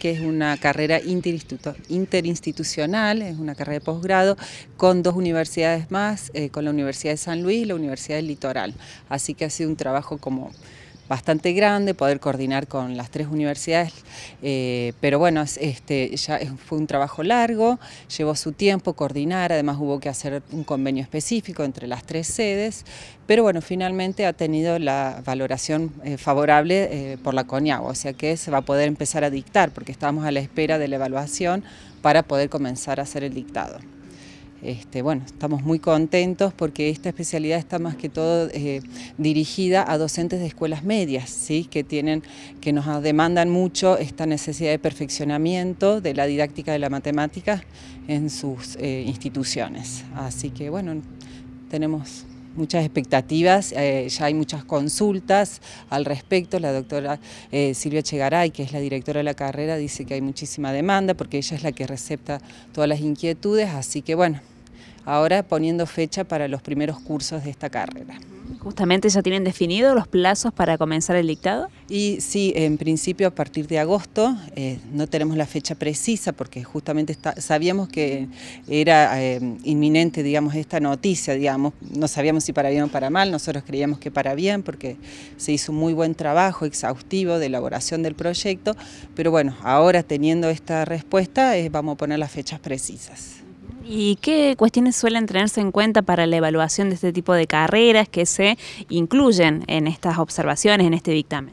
que es una carrera interinstitucional, es una carrera de posgrado, con dos universidades más, eh, con la Universidad de San Luis y la Universidad del Litoral. Así que ha sido un trabajo como bastante grande, poder coordinar con las tres universidades, eh, pero bueno, este, ya fue un trabajo largo, llevó su tiempo coordinar, además hubo que hacer un convenio específico entre las tres sedes, pero bueno, finalmente ha tenido la valoración eh, favorable eh, por la CONIAGO, o sea que se va a poder empezar a dictar, porque estábamos a la espera de la evaluación para poder comenzar a hacer el dictado. Este, bueno, estamos muy contentos porque esta especialidad está más que todo eh, dirigida a docentes de escuelas medias, ¿sí? que, tienen, que nos demandan mucho esta necesidad de perfeccionamiento de la didáctica de la matemática en sus eh, instituciones. Así que bueno, tenemos muchas expectativas, eh, ya hay muchas consultas al respecto. La doctora Silvia Chegaray, que es la directora de la carrera, dice que hay muchísima demanda porque ella es la que recepta todas las inquietudes, así que bueno, ahora poniendo fecha para los primeros cursos de esta carrera. Justamente ya tienen definidos los plazos para comenzar el dictado. Y sí, en principio a partir de agosto, eh, no tenemos la fecha precisa porque justamente sabíamos que era eh, inminente, digamos, esta noticia, digamos, no sabíamos si para bien o para mal, nosotros creíamos que para bien porque se hizo un muy buen trabajo exhaustivo de elaboración del proyecto, pero bueno, ahora teniendo esta respuesta eh, vamos a poner las fechas precisas. ¿Y qué cuestiones suelen tenerse en cuenta para la evaluación de este tipo de carreras que se incluyen en estas observaciones, en este dictamen?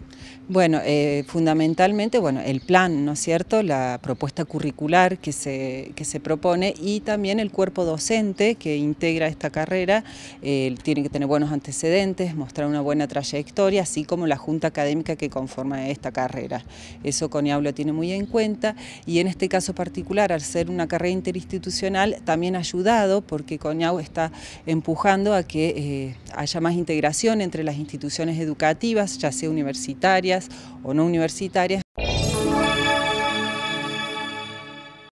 Bueno, eh, fundamentalmente, bueno, el plan, ¿no es cierto?, la propuesta curricular que se, se propone y también el cuerpo docente que integra esta carrera, eh, tiene que tener buenos antecedentes, mostrar una buena trayectoria, así como la junta académica que conforma esta carrera. Eso CONIAU lo tiene muy en cuenta y en este caso particular, al ser una carrera interinstitucional, también ha ayudado porque CONIAU está empujando a que eh, haya más integración entre las instituciones educativas, ya sea universitarias, o no universitarias